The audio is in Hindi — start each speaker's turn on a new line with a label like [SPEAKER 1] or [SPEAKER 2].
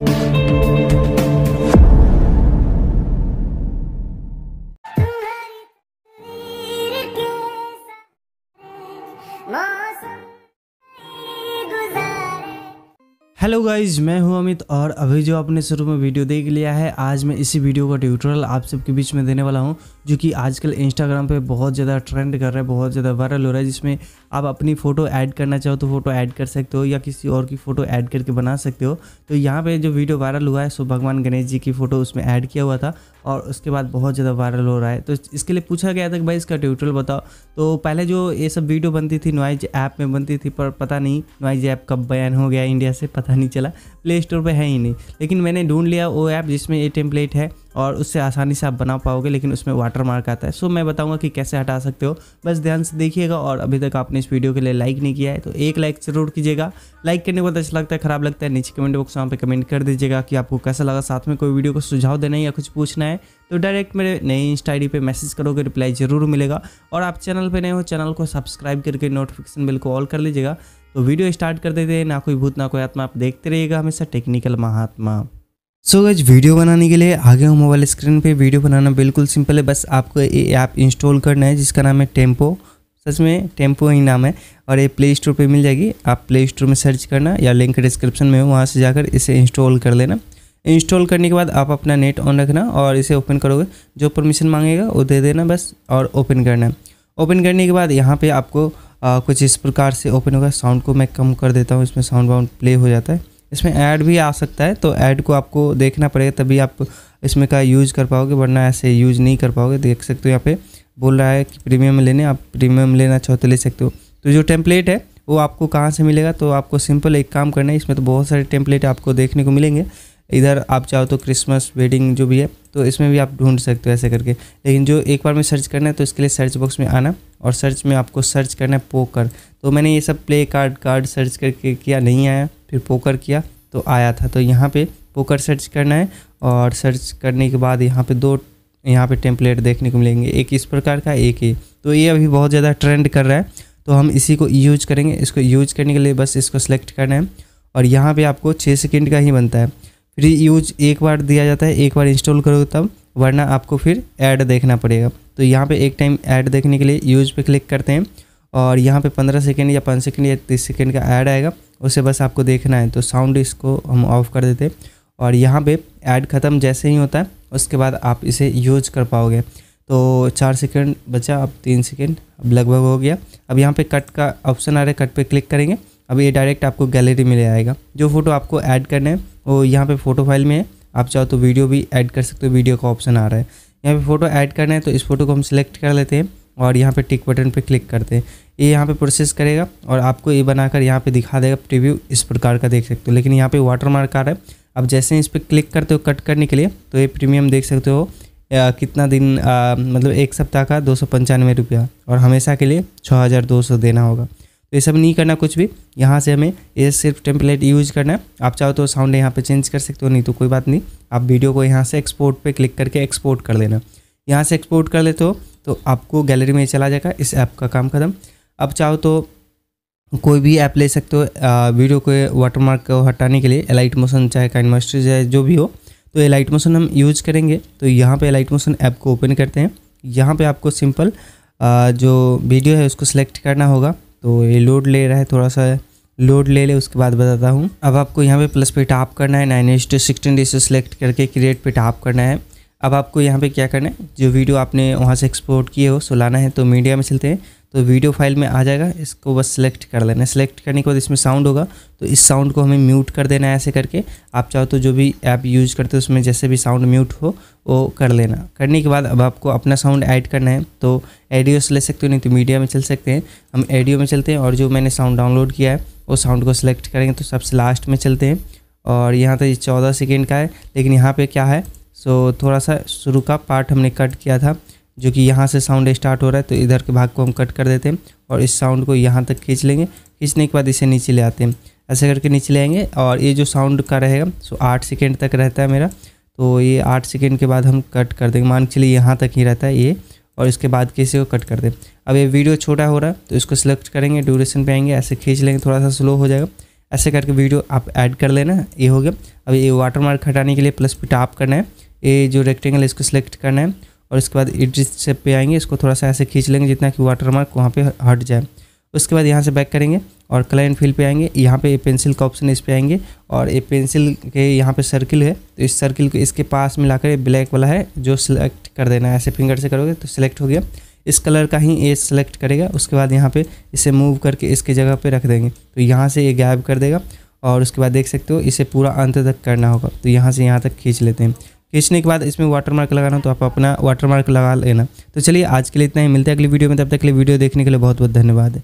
[SPEAKER 1] you. हेलो गाइज मैं हूं अमित और अभी जो आपने शुरू में वीडियो देख लिया है आज मैं इसी वीडियो का ट्यूटोरियल आप सबके बीच में देने वाला हूं जो कि आजकल इंस्टाग्राम पे बहुत ज़्यादा ट्रेंड कर रहा है बहुत ज़्यादा वायरल हो रहा है जिसमें आप अपनी फ़ोटो ऐड करना चाहो तो फोटो ऐड कर सकते हो या किसी और की फ़ोटो ऐड करके बना सकते हो तो यहाँ पर जो वीडियो वायरल हुआ है सो भगवान गणेश जी की फ़ोटो उसमें ऐड किया हुआ था और उसके बाद बहुत ज़्यादा वायरल हो रहा है तो इसके लिए पूछा गया था कि भाई इसका ट्यूटोरियल बताओ तो पहले जो ये सब वीडियो बनती थी नॉइज ऐप में बनती थी पर पता नहीं नॉइज ऐप कब बैन हो गया इंडिया से पता नहीं चला प्ले स्टोर पर है ही नहीं लेकिन मैंने ढूंढ लिया वो ऐप जिसमें ये टेम्पलेट है और उससे आसानी से आप बना पाओगे लेकिन उसमें वाटर मार्क आता है सो मैं बताऊंगा कि कैसे हटा सकते हो बस ध्यान से देखिएगा और अभी तक आपने इस वीडियो के लिए लाइक नहीं किया है तो एक लाइक जरूर कीजिएगा लाइक करने के बाद अच्छा लगता है खराब लगता है नीचे कमेंट बॉक्स वहाँ पर कमेंट कर दीजिएगा कि आपको कैसा लगा साथ में कोई वीडियो को सुझाव देना है या कुछ पूछना है तो डायरेक्ट मेरे नई इंस्टा आई डी मैसेज करोगे रिप्लाई जरूर मिलेगा और आप चैनल पर नए हो चैनल को सब्सक्राइब करके नोटिफिकेशन बिल को ऑल कर लीजिएगा तो वीडियो स्टार्ट कर देते हैं ना कोई भूत ना कोई आत्मा आप देखते रहिएगा हमेशा टेक्निकल महात्मा सो so, गज वीडियो बनाने के लिए आगे हूँ मोबाइल स्क्रीन पे वीडियो बनाना बिल्कुल सिंपल है बस आपको ये ऐप आप इंस्टॉल करना है जिसका नाम है टेम्पो सच में टेम्पो ही नाम है और ये प्ले स्टोर पर मिल जाएगी आप प्ले स्टोर में सर्च करना या लिंक डिस्क्रिप्शन में वहाँ से जाकर इसे इंस्टॉल कर लेना इंस्टॉल करने के बाद आप अपना नेट ऑन रखना और इसे ओपन करोगे जो परमिशन मांगेगा वो दे देना बस और ओपन करना ओपन करने के बाद यहाँ पर आपको आ, कुछ इस प्रकार से ओपन होगा साउंड को मैं कम कर देता हूँ इसमें साउंड वाउंड प्ले हो जाता है इसमें ऐड भी आ सकता है तो ऐड को आपको देखना पड़ेगा तभी आप इसमें का यूज़ कर पाओगे वरना ऐसे यूज नहीं कर पाओगे देख सकते हो यहाँ पे बोल रहा है कि प्रीमियम लेने आप प्रीमियम लेना चाहो तो ले सकते हो तो जो टेम्पलेट है वो आपको कहाँ से मिलेगा तो आपको सिंपल एक काम करना है इसमें तो बहुत सारे टेम्पलेट आपको देखने को मिलेंगे इधर आप चाहो तो क्रिसमस वेडिंग जो भी है तो इसमें भी आप ढूंढ सकते हो ऐसे करके लेकिन जो एक बार में सर्च करना है तो इसके लिए सर्च बॉक्स में आना और सर्च में आपको सर्च करना है पोकर तो मैंने ये सब प्ले कार्ड कार्ड सर्च करके किया नहीं आया फिर पोकर किया तो आया था तो यहाँ पर पोकर सर्च करना है और सर्च करने के बाद यहाँ पर दो यहाँ पर टेम्पलेट देखने को मिलेंगे एक इस प्रकार का एक ही तो ये अभी बहुत ज़्यादा ट्रेंड कर रहा है तो हम इसी को यूज़ करेंगे इसको यूज करने के लिए बस इसको सेलेक्ट करना है और यहाँ पे आपको छः सेकेंड का ही बनता है फ्री यूज एक बार दिया जाता है एक बार इंस्टॉल करो तब वरना आपको फिर ऐड देखना पड़ेगा तो यहाँ पे एक टाइम ऐड देखने के लिए यूज पे क्लिक करते हैं और यहाँ पे 15 सेकेंड या 5 सेकेंड या 30 सेकेंड का ऐड आएगा उसे बस आपको देखना है तो साउंड इसको हम ऑफ कर देते हैं और यहाँ पे ऐड ख़त्म जैसे ही होता है उसके बाद आप इसे यूज कर पाओगे तो चार सेकेंड बचा अब तीन सेकेंड अब लगभग हो गया अब यहाँ पर कट का ऑप्शन आ रहा है कट पर क्लिक करेंगे अब ये डायरेक्ट आपको गैलरी में ले आएगा जो फ़ोटो आपको ऐड करना है वो तो यहाँ पे फ़ोटो फाइल में है आप चाहो तो वीडियो भी ऐड कर सकते हो वीडियो का ऑप्शन आ रहा है यहाँ पे फ़ोटो ऐड करना है तो इस फोटो को हम सिलेक्ट कर लेते हैं और यहाँ पे टिक बटन पे क्लिक करते हैं ये यहाँ पे प्रोसेस करेगा और आपको ये बनाकर यहाँ पे दिखा देगा प्रीव्यू इस प्रकार का देख सकते हो लेकिन यहाँ पे वाटर मार्क आ रहा है अब जैसे ही इस पर क्लिक करते हो कट करने के लिए तो ये प्रीमियम देख सकते हो आ, कितना दिन आ, मतलब एक सप्ताह का दो सौ पंचानवे रुपया और हमेशा के लिए छः हज़ार दो सौ देना होगा तो ये सब नहीं करना कुछ भी यहाँ से हमें ये सिर्फ टेम्पलेट यूज करना है आप चाहो तो साउंड यहाँ पे चेंज कर सकते हो नहीं तो कोई बात नहीं आप वीडियो को यहाँ से एक्सपोर्ट पे क्लिक करके एक्सपोर्ट कर लेना यहाँ से एक्सपोर्ट कर लेते हो तो आपको गैलरी में चला जाएगा इस ऐप का काम खत्म अब चाहो तो कोई भी ऐप ले सकते हो वीडियो के वाटरमार्क को हटाने के लिए एलाइट मोशन चाहे कैनमास्टर चाहे जो भी हो तो एलाइट मोशन हम यूज करेंगे तो यहाँ पे एलाइट मोशन ऐप को ओपन करते हैं यहाँ पे आपको सिंपल जो वीडियो है उसको सेलेक्ट करना होगा तो ये लोड ले रहा है थोड़ा सा लोड ले ले उसके बाद बताता हूँ अब आपको यहाँ पे प्लस पे टाप करना है nine H to sixteen D से सिलेक्ट करके क्रिएट पे टाप करना है अब आपको यहाँ पे क्या करना है जो वीडियो आपने वहाँ से एक्सपोर्ट किए हो सो लाना है तो मीडिया में चलते हैं तो वीडियो फाइल में आ जाएगा इसको बस सिलेक्ट कर लेना है करने के बाद इसमें साउंड होगा तो इस साउंड को हमें म्यूट कर देना है ऐसे करके आप चाहो तो जो भी ऐप यूज करते हो उसमें जैसे भी साउंड म्यूट हो वो कर लेना करने के बाद अब आपको अपना साउंड ऐड करना है तो से ले सकते हो नहीं तो मीडिया में चल सकते हैं हम एडियो में चलते हैं और जो मैंने साउंड डाउनलोड किया है वो साउंड को सिलेक्ट करेंगे तो सबसे लास्ट में चलते हैं और यहाँ तो चौदह सेकेंड का है लेकिन यहाँ पर क्या है सो थोड़ा सा शुरू का पार्ट हमने कट किया था जो कि यहाँ से साउंड स्टार्ट हो रहा है तो इधर के भाग को हम कट कर देते हैं और इस साउंड को यहाँ तक खींच लेंगे खींचने के बाद इसे नीचे ले आते हैं ऐसे करके नीचे ले आएंगे और ये जो साउंड का रहेगा सो आठ सेकेंड तक रहता है मेरा तो ये आठ सेकेंड के बाद हम कट कर देंगे मान के चलिए यहाँ तक ही रहता है ये और इसके बाद किसी को कट कर दें अब ये वीडियो छोटा हो रहा है तो इसको सिलेक्ट करेंगे ड्यूरेशन पे आएंगे ऐसे खींच लेंगे थोड़ा सा स्लो हो जाएगा ऐसे करके वीडियो आप ऐड कर लेना ये हो गया अब ये वाटरमार्क हटाने के लिए प्लस पे टाप करना है ये जो रेक्टेंगल इसको सिलेक्ट करना है और इसके बाद एडिट शेप पे आएंगे इसको थोड़ा सा ऐसे खींच लेंगे जितना कि वाटर मार्क वहाँ पर हट जाए उसके बाद यहाँ से बैक करेंगे और कलर एंड फील पे आएंगे यहाँ पे ये पेंसिल का ऑप्शन इस पे आएंगे और ये पेंसिल के यहाँ पे सर्किल है तो इस सर्किल को इसके पास मिलाकर ब्लैक वाला है जो सिलेक्ट कर देना है ऐसे फिंगर से करोगे तो सिलेक्ट हो गया इस कलर का ही ये सिलेक्ट करेगा उसके बाद यहाँ पे इसे मूव करके इसके जगह पे रख देंगे तो यहाँ से ये गायब कर देगा और उसके बाद देख सकते हो इसे पूरा अंत तक करना होगा तो यहाँ से यहाँ तक खींच लेते हैं खींचने के बाद इसमें वाटरमार्क लगाना तो आप अपना वाटरमार्क लगा लेना तो चलिए आज के लिए इतना ही मिलते हैं अगली वीडियो में तब तक के लिए वीडियो देखने के लिए बहुत बहुत धन्यवाद